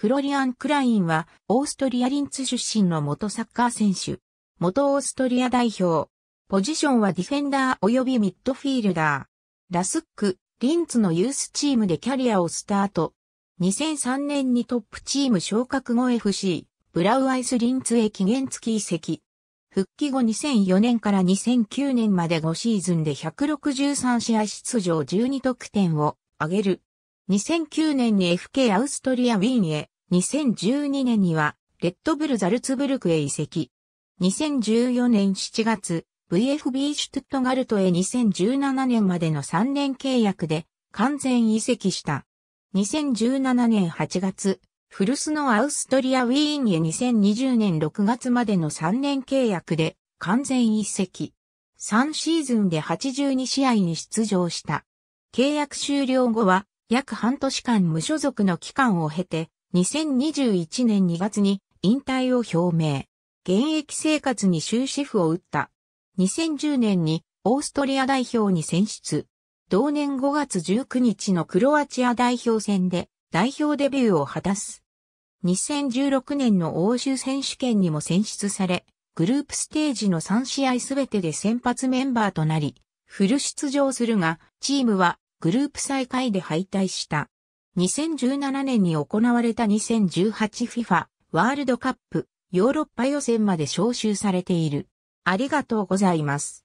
フロリアン・クラインは、オーストリアリンツ出身の元サッカー選手。元オーストリア代表。ポジションはディフェンダー及びミッドフィールダー。ラスック、リンツのユースチームでキャリアをスタート。2003年にトップチーム昇格後 FC、ブラウアイスリンツへ期限付き移籍。復帰後2004年から2009年まで5シーズンで163試合出場12得点を挙げる。2009年に FK アウストリアウィーンへ、2012年には、レッドブルザルツブルクへ移籍。2014年7月、VFB シュトゥットガルトへ2017年までの3年契約で完全移籍した。2017年8月、フルスのアウストリアウィーンへ2020年6月までの3年契約で完全移籍。3シーズンで82試合に出場した。契約終了後は約半年間無所属の期間を経て、2021年2月に引退を表明。現役生活に終止符を打った。2010年にオーストリア代表に選出。同年5月19日のクロアチア代表戦で代表デビューを果たす。2016年の欧州選手権にも選出され、グループステージの3試合すべてで先発メンバーとなり、フル出場するが、チームはグループ最下位で敗退した。2017年に行われた 2018FIFA ワールドカップヨーロッパ予選まで招集されている。ありがとうございます。